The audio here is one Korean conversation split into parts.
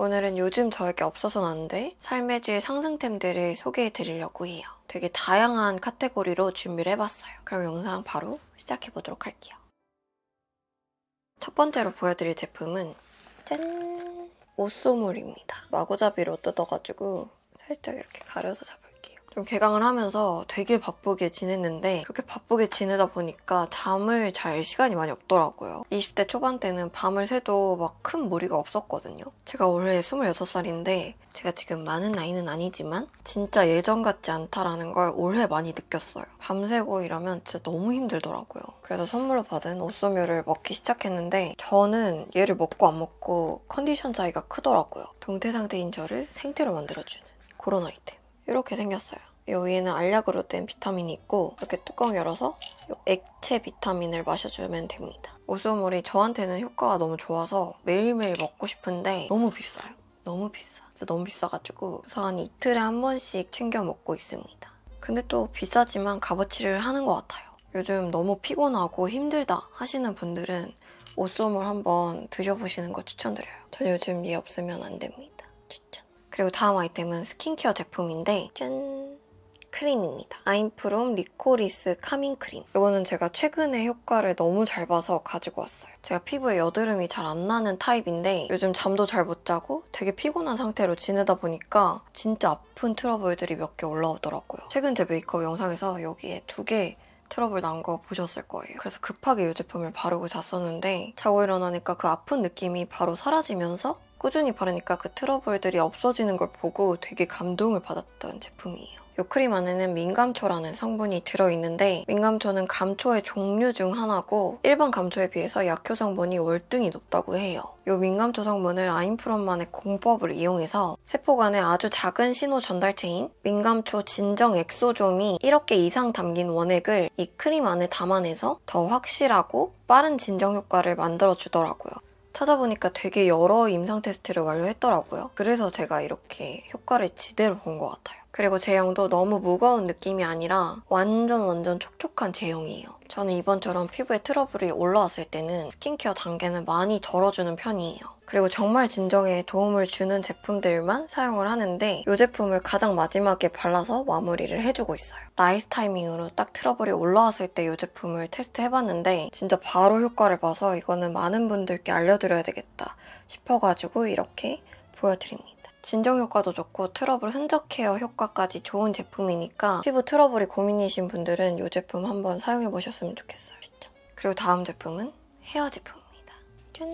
오늘은 요즘 저에게 없어서는 안 될 삶의 질 상승템들을 소개해 드리려고 해요. 되게 다양한 카테고리로 준비를 해봤어요. 그럼 영상 바로 시작해 보도록 할게요. 첫 번째로 보여드릴 제품은 짠! 옷소물입니다. 마구잡이로 뜯어가지고 살짝 이렇게 가려서 잡아 좀 개강을 하면서 되게 바쁘게 지냈는데 그렇게 바쁘게 지내다 보니까 잠을 잘 시간이 많이 없더라고요. 20대 초반 때는 밤을 새도 막 큰 무리가 없었거든요. 제가 올해 26살인데 제가 지금 많은 나이는 아니지만 진짜 예전 같지 않다라는 걸 올해 많이 느꼈어요. 밤새고 이러면 진짜 너무 힘들더라고요. 그래서 선물로 받은 옷소묘를 먹기 시작했는데 저는 얘를 먹고 안 먹고 컨디션 차이가 크더라고요. 동태 상태인 저를 생태로 만들어주는 그런 아이템. 이렇게 생겼어요. 여기에는 알약으로 된 비타민이 있고 이렇게 뚜껑 열어서 액체 비타민을 마셔주면 됩니다. 오수물이 저한테는 효과가 너무 좋아서 매일매일 먹고 싶은데 너무 비싸요. 너무 비싸. 진짜 너무 비싸가지고 우선 이틀에 한 번씩 챙겨 먹고 있습니다. 근데 또 비싸지만 값어치를 하는 것 같아요. 요즘 너무 피곤하고 힘들다 하시는 분들은 오쏘물 한번 드셔보시는 거 추천드려요. 전 요즘 얘 없으면 안 됩니다. 추천. 그리고 다음 아이템은 스킨케어 제품인데 짠! 크림입니다. 아임프롬 리코리스 카밍 크림. 이거는 제가 최근에 효과를 너무 잘 봐서 가지고 왔어요. 제가 피부에 여드름이 잘 안 나는 타입인데 요즘 잠도 잘 못 자고 되게 피곤한 상태로 지내다 보니까 진짜 아픈 트러블들이 몇 개 올라오더라고요. 최근 제 메이크업 영상에서 여기에 두 개 트러블 난 거 보셨을 거예요. 그래서 급하게 이 제품을 바르고 잤었는데 자고 일어나니까 그 아픈 느낌이 바로 사라지면서 꾸준히 바르니까 그 트러블들이 없어지는 걸 보고 되게 감동을 받았던 제품이에요. 이 크림 안에는 민감초라는 성분이 들어있는데 민감초는 감초의 종류 중 하나고 일반 감초에 비해서 약효 성분이 월등히 높다고 해요. 이 민감초 성분을 아인프론만의 공법을 이용해서 세포 간의 아주 작은 신호 전달체인 민감초 진정 엑소좀이 1억 개 이상 담긴 원액을 이 크림 안에 담아내서 더 확실하고 빠른 진정 효과를 만들어주더라고요. 찾아보니까 되게 여러 임상 테스트를 완료했더라고요. 그래서 제가 이렇게 효과를 지대로 본 것 같아요. 그리고 제형도 너무 무거운 느낌이 아니라 완전 완전 촉촉한 제형이에요. 저는 이번처럼 피부에 트러블이 올라왔을 때는 스킨케어 단계는 많이 덜어주는 편이에요. 그리고 정말 진정에 도움을 주는 제품들만 사용을 하는데 이 제품을 가장 마지막에 발라서 마무리를 해주고 있어요. 나이스 타이밍으로 딱 트러블이 올라왔을 때 이 제품을 테스트해봤는데 진짜 바로 효과를 봐서 이거는 많은 분들께 알려드려야 되겠다 싶어가지고 이렇게 보여드립니다. 진정 효과도 좋고 트러블 흔적 케어 효과까지 좋은 제품이니까 피부 트러블이 고민이신 분들은 이 제품 한번 사용해보셨으면 좋겠어요. 추천! 그리고 다음 제품은 헤어 제품입니다. 짠!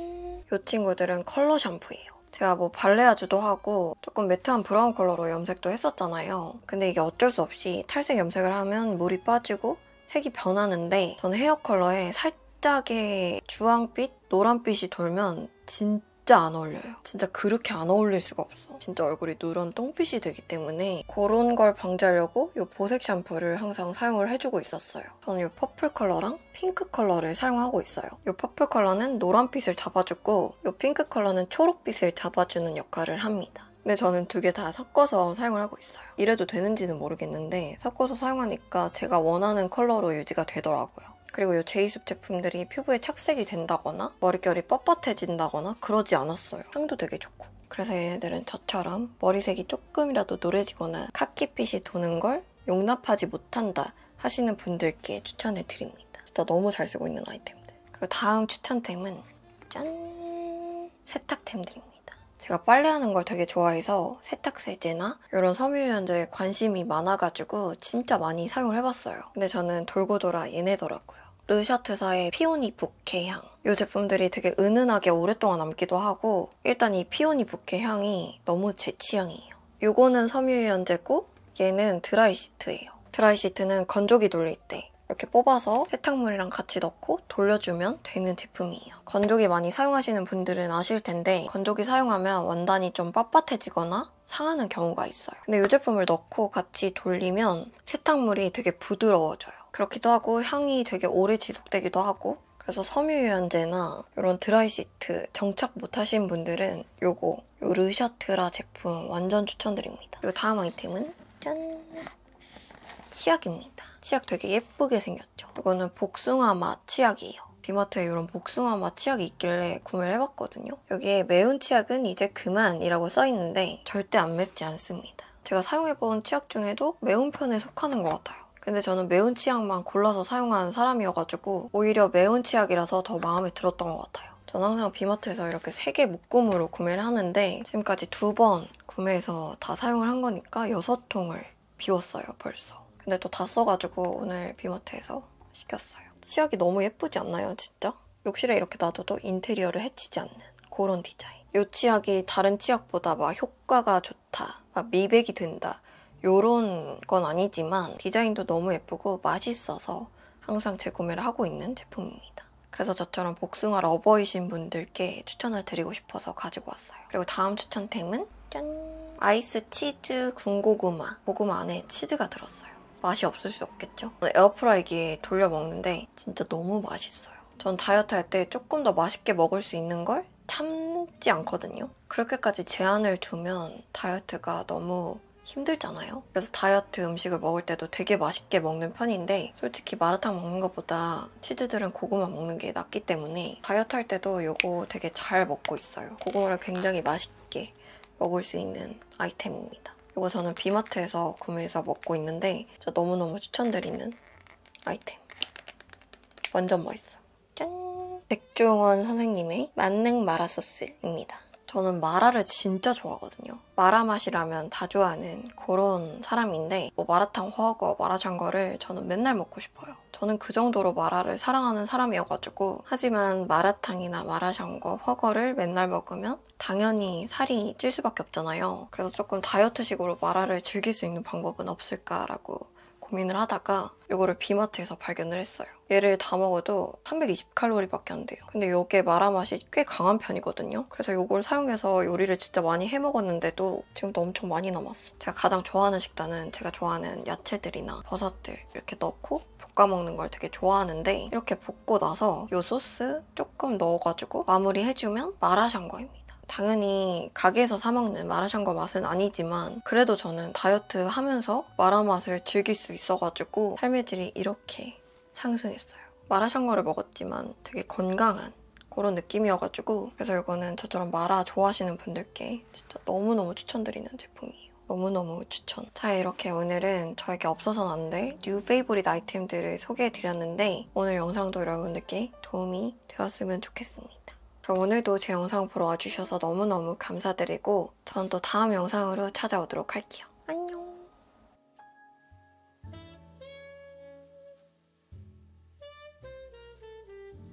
이 친구들은 컬러 샴푸예요. 제가 뭐 발레아주도 하고 조금 매트한 브라운 컬러로 염색도 했었잖아요. 근데 이게 어쩔 수 없이 탈색 염색을 하면 물이 빠지고 색이 변하는데 저는 헤어 컬러에 살짝의 주황빛, 노란빛이 돌면 진짜 진짜 안 어울려요. 진짜 그렇게 안 어울릴 수가 없어. 진짜 얼굴이 누런 똥빛이 되기 때문에 그런 걸 방지하려고 이 보색 샴푸를 항상 사용을 해주고 있었어요. 저는 이 퍼플 컬러랑 핑크 컬러를 사용하고 있어요. 이 퍼플 컬러는 노란빛을 잡아주고 이 핑크 컬러는 초록빛을 잡아주는 역할을 합니다. 근데 저는 두 개 다 섞어서 사용을 하고 있어요. 이래도 되는지는 모르겠는데 섞어서 사용하니까 제가 원하는 컬러로 유지가 되더라고요. 그리고 이 제이숲 제품들이 피부에 착색이 된다거나 머릿결이 뻣뻣해진다거나 그러지 않았어요. 향도 되게 좋고. 그래서 얘네들은 저처럼 머리색이 조금이라도 노래지거나 카키빛이 도는 걸 용납하지 못한다 하시는 분들께 추천을 드립니다. 진짜 너무 잘 쓰고 있는 아이템들. 그리고 다음 추천템은 짠! 세탁템들입니다. 제가 빨래하는 걸 되게 좋아해서 세탁세제나 이런 섬유유연제에 관심이 많아가지고 진짜 많이 사용을 해봤어요. 근데 저는 돌고 돌아 얘네더라고요. 르샤트사의 피오니 부케 향. 이 제품들이 되게 은은하게 오랫동안 남기도 하고 일단 이 피오니 부케 향이 너무 제 취향이에요. 이거는 섬유유연제고 얘는 드라이시트예요. 드라이시트는 건조기 돌릴 때 이렇게 뽑아서 세탁물이랑 같이 넣고 돌려주면 되는 제품이에요. 건조기 많이 사용하시는 분들은 아실 텐데 건조기 사용하면 원단이 좀 빳빳해지거나 상하는 경우가 있어요. 근데 이 제품을 넣고 같이 돌리면 세탁물이 되게 부드러워져요. 그렇기도 하고 향이 되게 오래 지속되기도 하고 그래서 섬유유연제나 이런 드라이시트 정착 못하신 분들은 요거 요 르샤트라 제품 완전 추천드립니다. 요 다음 아이템은 짠! 치약입니다. 치약 되게 예쁘게 생겼죠. 이거는 복숭아 맛 치약이에요. 비마트에 이런 복숭아 맛 치약이 있길래 구매를 해봤거든요. 여기에 매운 치약은 이제 그만이라고 써있는데 절대 안 맵지 않습니다. 제가 사용해본 치약 중에도 매운 편에 속하는 것 같아요. 근데 저는 매운 치약만 골라서 사용한 사람이어가지고 오히려 매운 치약이라서 더 마음에 들었던 것 같아요. 전 항상 비마트에서 이렇게 세 개 묶음으로 구매를 하는데 지금까지 두 번 구매해서 다 사용을 한 거니까 여섯 통을 비웠어요 벌써. 근데 또 다 써가지고 오늘 비마트에서 시켰어요. 치약이 너무 예쁘지 않나요, 진짜? 욕실에 이렇게 놔둬도 인테리어를 해치지 않는 그런 디자인. 이 치약이 다른 치약보다 막 효과가 좋다, 막 미백이 된다 요런 건 아니지만 디자인도 너무 예쁘고 맛있어서 항상 재구매를 하고 있는 제품입니다. 그래서 저처럼 복숭아 러버이신 분들께 추천을 드리고 싶어서 가지고 왔어요. 그리고 다음 추천템은 짠! 아이스 치즈 군고구마. 고구마 안에 치즈가 들었어요. 맛이 없을 수 없겠죠? 에어프라이기에 돌려 먹는데 진짜 너무 맛있어요. 전 다이어트 할 때 조금 더 맛있게 먹을 수 있는 걸 참지 않거든요. 그렇게까지 제한을 두면 다이어트가 너무 힘들잖아요. 그래서 다이어트 음식을 먹을 때도 되게 맛있게 먹는 편인데 솔직히 마라탕 먹는 것보다 치즈들은 고구마 먹는 게 낫기 때문에 다이어트 할 때도 이거 되게 잘 먹고 있어요. 고구마를 굉장히 맛있게 먹을 수 있는 아이템입니다. 이거 저는 비마트에서 구매해서 먹고 있는데 진짜 너무너무 추천드리는 아이템. 완전 맛있어. 짠! 백종원 선생님의 만능 마라소스입니다. 저는 마라를 진짜 좋아하거든요. 마라 맛이라면 다 좋아하는 그런 사람인데 뭐 마라탕, 허거, 마라샹궈를 저는 맨날 먹고 싶어요. 저는 그 정도로 마라를 사랑하는 사람이어가지고 하지만 마라탕이나 마라샹궈, 허거를 맨날 먹으면 당연히 살이 찔 수밖에 없잖아요. 그래서 조금 다이어트식으로 마라를 즐길 수 있는 방법은 없을까라고 고민을 하다가 이거를 비마트에서 발견을 했어요. 얘를 다 먹어도 320칼로리밖에 안 돼요. 근데 이게 마라 맛이 꽤 강한 편이거든요. 그래서 이걸 사용해서 요리를 진짜 많이 해먹었는데도 지금도 엄청 많이 남았어. 제가 가장 좋아하는 식단은 제가 좋아하는 야채들이나 버섯들 이렇게 넣고 볶아먹는 걸 되게 좋아하는데 이렇게 볶고 나서 요 소스 조금 넣어가지고 마무리해주면 마라샹궈입니다. 당연히 가게에서 사 먹는 마라샹궈 맛은 아니지만 그래도 저는 다이어트 하면서 마라 맛을 즐길 수 있어가지고 삶의 질이 이렇게 상승했어요. 마라샹궈를 먹었지만 되게 건강한 그런 느낌이어가지고 그래서 이거는 저처럼 마라 좋아하시는 분들께 진짜 너무너무 추천드리는 제품이에요. 너무너무 추천. 자 이렇게 오늘은 저에게 없어서는 안 될 뉴 페이보릿 아이템들을 소개해드렸는데 오늘 영상도 여러분들께 도움이 되었으면 좋겠습니다. 그럼 오늘도 제 영상 보러 와주셔서 너무너무 감사드리고 저는 또 다음 영상으로 찾아오도록 할게요.